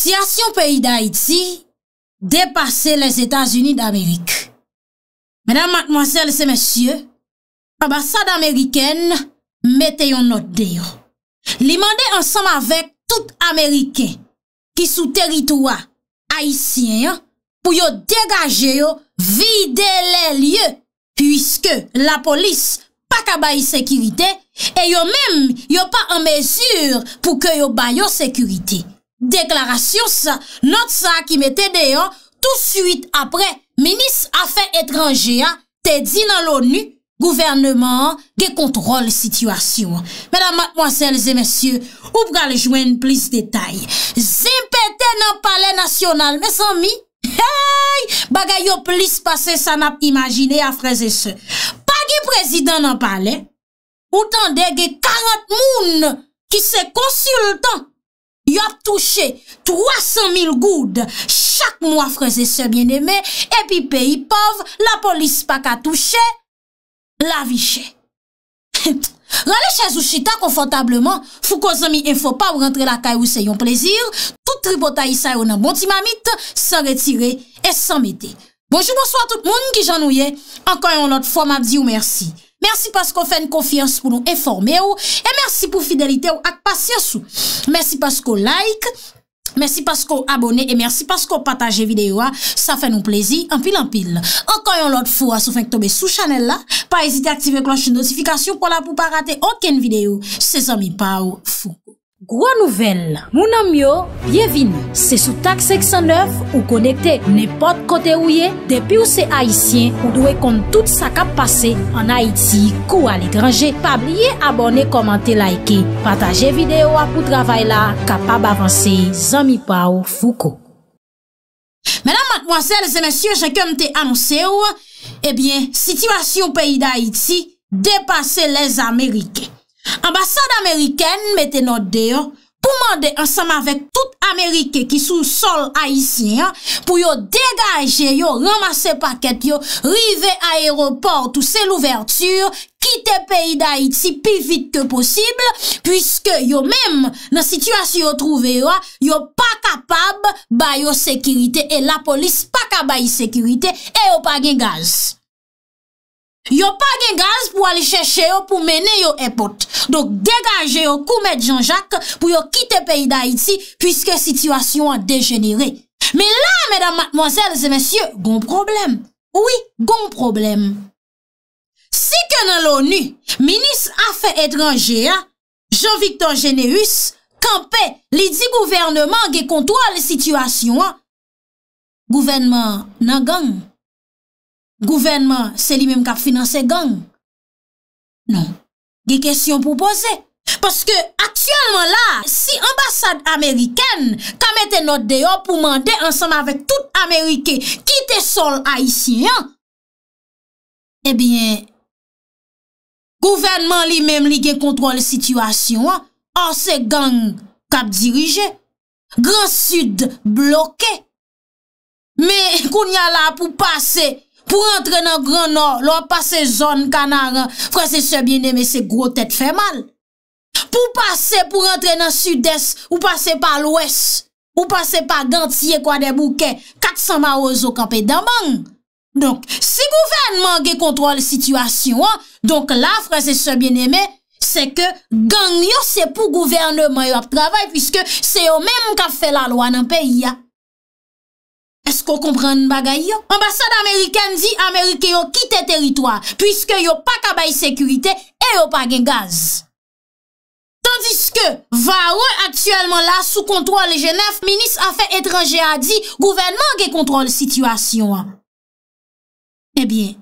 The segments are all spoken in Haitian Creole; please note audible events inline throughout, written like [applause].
si asyon peyi d'Haïti, depase les Etats-Unis d'Amérique. Mèdame, mademoiselle, sè mèsyè, an basade amérikène, mette yon note de yo. Li mande ansam avèk tout amérikè ki sou teritoua haïsien, pou yo degaje yo vide lè lye, pwiske la polis pa ka bayi sekirite, e yo mèm yo pa an mezur pou ke yo bayo sekirite. Deklarasyon sa, not sa ki me te deyon, tout suite apre, menis afe etranjea, te di nan l'ONU, gouvernement ge kontrol situasyon. Mèdamat mwansèl zè mèsyè, ou pral jwen plis detay. Zè mpète nan pale nasyonal, mè san mi, hey, bagay yo plis pase sa nap imajine a freze se. Pa ge prezident nan pale, ou tan de ge karat moun ki se konsultan Yop touche 300.000 goud, chak mwa freze se bien eme, epi pe yi pov, la polis pa ka touche, la viche. Rale chèz ou chita konfantableman, fou kozomi en fò pa ou rentre la kaj ou se yon plezir, tout tribo ta yi sa yon an bonti mamit, se retire et se amete. Bonjou mounso a tout moun ki janouye, ankan yon lot fòm ap di ou mersi. Mersi paskou fèn konfians pou nou enforme ou. E mersi pou fidelite ou ak pasyos ou. Mersi paskou like. Mersi paskou abone. E mersi paskou pataje videyo a. Sa fèn nou plezi anpil anpil. Okon yon lot fou a sou fèn k tombe sou chanel la. Pa ezite aktive kloche notifikasyon pou la pou pa rate anken videyo. Se zan mi pa ou fou. Gro nouvel, mounan myo, bienvin, se sou tak 609 ou konekte nepot kote ouye, depi ou se Haitien ou dwe kont tout sa kap pase an Haiti kou al ekranje, pa blye abone komante laike, pataje videyo apou travay la kapab avanse zami pa ou fouko. Menam, makmwansel, zemensyon, jè kem te anonse ou, ebyen, eh sityvasyon peyi da Haiti depase les Amerikek. Ambasade Ameriken mette not de yo pou mande ansam avek tout Amerike ki sou sol Aisyen pou yo degaje yo, ramase paket yo, rive a eroport ou sel ouverture, kite peyi da Aisyen pi vit ke posible, pwiske yo menm nan situasyon yo trove yo, yo pa kapab bayo sekirite e la polis pa ka bayi sekirite e yo page gaz. Yo pa gen gaz pou ali chèche yo pou mène yo epote. Dok degaje yo koumèd Jean-Jacques pou yo kite peyi d'Haïti pwiske situasyon an dejenere. Me la, mèdam matmozèl, zè mèsyè, gon problem. Ouwi, gon problem. Si ke nan l'ONU, minis afè etranje ya, Jean-Victor Généus, kampe li di gouvernement ge kontwa le situasyon an, gouvernement nan gang. Gouvernement se li mèm kap finanse gang. Non. Ge kèsyon pou pose. Paske aksyonman la, si ambasade Ameriken ka mette not de yo pou mande ansanm avèk tout Amerike ki te sol Aisyen, ebyen, eh gouvernement li mèm li gen kontrol situasyon, an se gang kap dirije, gran sud bloke, me koun ya la pou pase Pou rentre nan Grand Nord, lò pa se zon kanara. Fransese bien eme, se gro tèt fè mal. Pou passe, pou rentre nan Sud-Est, ou passe pa l'Ouest, ou passe pa Gantye, kwa debouke, katsan ma ozo kapè daman. Donk, si gouvernman ge kontrol situasyon, donk la, fransese bien eme, se ke gangyo se pou gouvernman yo ap travay, pwiske se yo menm ka fè la lwa nan peyi ya. Esko komprenn bagay yo? Ambasade Ameriken di Amerike yo kite teritwa pwiske yo pa kaba yi sekurite e yo pa gen gaz. Tandis ke vare aktuelman la sou kontrol gen af, minis a fe etranje a di gouvenman gen kontrol situasyon. E eh bien,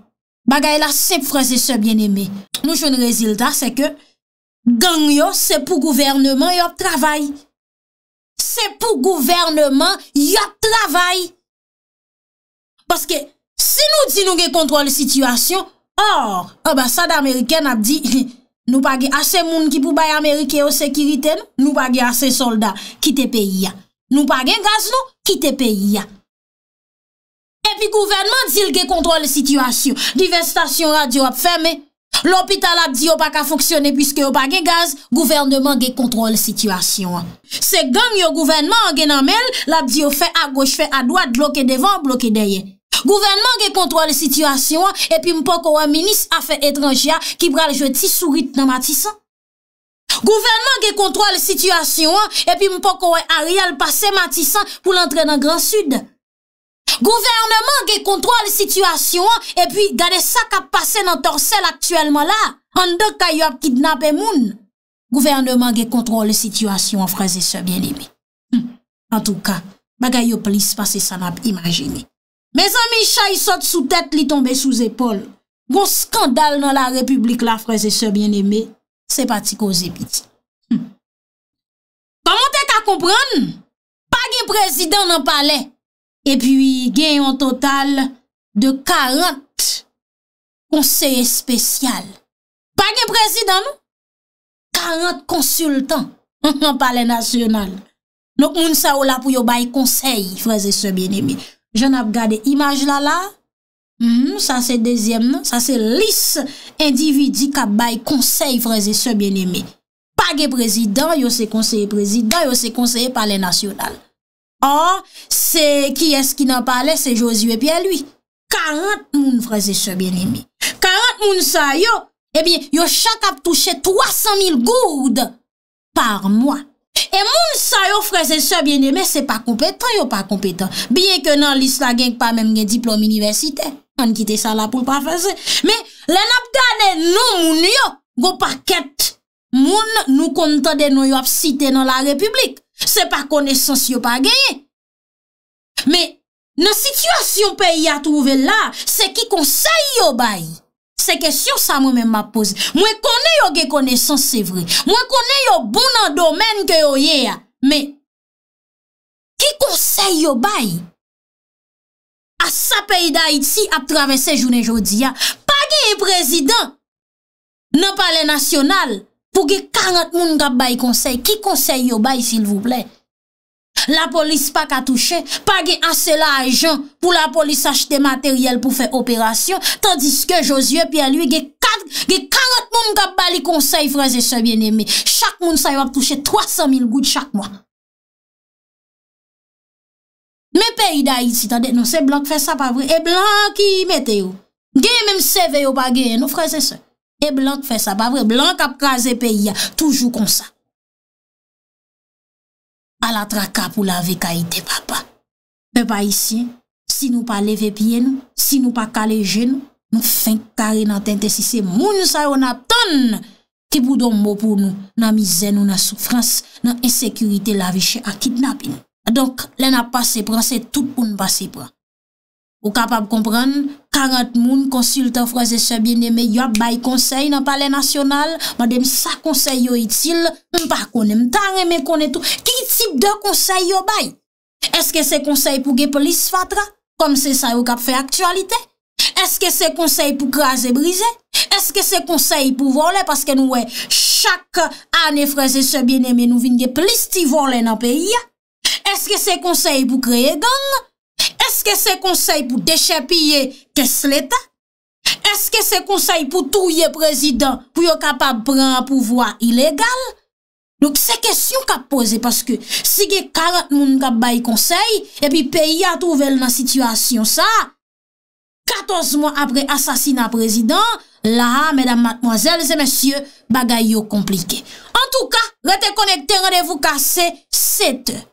bagay la sep freze se bien eme. Nou joun rezilda se ke gang yo se pou gouvernman yo travay. Se pou gouvernman yo travay. Paske, si nou di nou ge kontrol situasyon, or, oba sa da Ameriken ap di, [laughs] nou pa ge ase moun ki pou bay Ameriken yo sekiriten, nou pa ge ase soldat, kite pe iya. Nou pa ge gaz nou, kite pe iya. Epi gouvenman di l ge kontrol situasyon. Dive stasyon radyo ap ferme, l opital ap di yo pa ka foksyone, pwiske yo pa ge gaz, gouvenman ge kontrol situasyon. Se gang yo gouvenman an gen amel, l ap di yo fe a goche, fe a dwad, bloke devan, bloke deye. Gouvernement ge kontrole situasyon an, epi mpo kowe a minis afe etranjia ki pral jweti sourit nan Matisan. Gouvernement ge kontrole situasyon an, epi mpo kowe a real pase Matisan pou l'entre nan Gran Sud. Gouvernement ge kontrole situasyon an, epi gane sa ka pase nan torsel aktuelman la. An dek kayo ap kidnap e moun. Gouvernement ge kontrole situasyon an, fraze se bien ime. En tou ka, bagay yo plis pase san ap imajine. Me zan mi chay sot sou tèt li tombe sou zepol. Gon skandal nan la republik la, freze se bien eme, se pati ko zepiti. Koman te ta kompran? Pa gen prezident nan pale, e pi gen yon total de 40 konseye spesyal. Pa gen prezident nou? 40 konsultan nan [laughs] pale nasyonal. Nouk moun sa ou la pou yo bay konsey, freze se bien eme. Jan ap gade imaj la hmm, la, sa se dezyem nan, sa se lis individi kap bay konsey freze se byen eme. Pag e prezidant, yo se konsey prezidant, yo se konsey pale nasyonal. Or, se ki es ki nan pale, se Josie et piye lui. Karant moun freze se byen eme. Karant moun sa yo, e eh bin yo chak ap touche 300 mil goud par mwa. E moun sa yo freze sebyenye, me se pa kompetan yo pa kompetan. Biye ke nan lis la genk pa menm gen diplom universite, an kite sa la pou pa fase. Me, len ap gane nou moun yo, go pa ket moun nou kontade nou yo ap site nan la republik. Se pa konesans yo pa genye. Me, nan situasyon peyi a touve la, se ki konsey yo bayi. Se kesyon sa moun men ma pose. Mwen kone yo ge kone son se vre. Mwen kone yo bonan domen ke yo ye ya. Me, ki konsey yo bay? A sa peyi da iti ap travese jounen jodi ya. Pa ge e prezident, nan pale nasyonal, pou ge 40 moun gap bay konsey. Ki konsey yo bay sil vou pley? La polis pa ka touche, pa ge asela ajan pou la polis achete materyel pou fe operasyon, tandis ke Josie Pialoui ge karot moun kap bali konsey freze se bien eme. Chak moun sa yo ap touche 300.000 gout chak moun. Me peyi da iti, se non, blanke fe sa pa vre, e blanke yi mete yo. Ge men se ve yo pa ge, nou freze se. E blanke fe sa pa vre, blanke ap kaze peyi ya, toujou konsey. A la traka pou la ve ka ite papa. Pe pa isi, si nou pa leve piye nou, si nou pa kaleje nou, nou fin kare nan tentesise moun sa yon ap ton. Ki pou don mou pou nou nan mizè nou nan soufrans, nan insekurite la veche akit napi nou. A donk, len ap pase pran, se tout pou n'pase pran. Ou kapap kompren, 40 moun konsilte freze se bine me yop bay konsey nan pale nasyonal, madem sa konsey yo itil, mpa konen tan eme konen tou. Ki tip de konsey yo bay? Eske se konsey pou ge plis fatra? Kom se sa yo kap fe aktualite? Eske se konsey pou kraze brize? Eske se konsey pou vole? Paske nou we chak ane freze se bine me nou vin ge plis ti vole nan peyi? Eske se konsey pou kreye gang? ke se konsey pou deshe piye kes leta? Eske se konsey pou touye prezident pou yo kapap pran a pouvoi ilegal? Nouk se kesyon ka pose, paske si ge karat moun kap bay konsey, epi peyi a touvel nan situasyon sa, 14 moun apre asasina prezident, la, medam matmoazel, ze monsye bagay yo komplike. En touka, rete konekte, rede vou kase,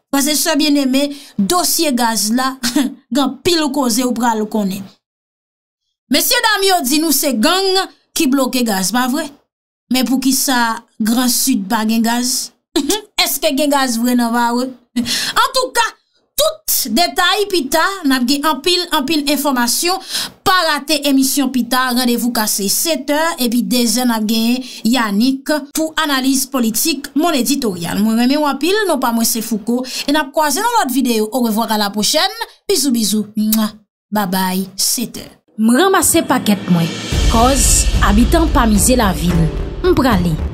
Pase se bien eme Dosye gaz la [laughs] Gan pil ou koze ou pral ou konen Mesye Damyo di nou se gang Ki bloke gaz, ba vwe Men pou ki sa Gran sud ba gen gaz [laughs] Eske gen gaz vwe nan vwe En tou ka Tout detay pita, nabge anpil, anpil informasyon, pa rate emisyon pita, radevou kase 7h, ebi dezen nage Yannick pou analize politik mon editorial. Mwen reme wapil, non pa mwen se fuko, e nap kwaze nan lot videyo. Ou revwak a la pochen, bizou bizou, mwa, babay, 7h. Mwen ramase paket mwen, koz abitan pa mize la vil, mprale.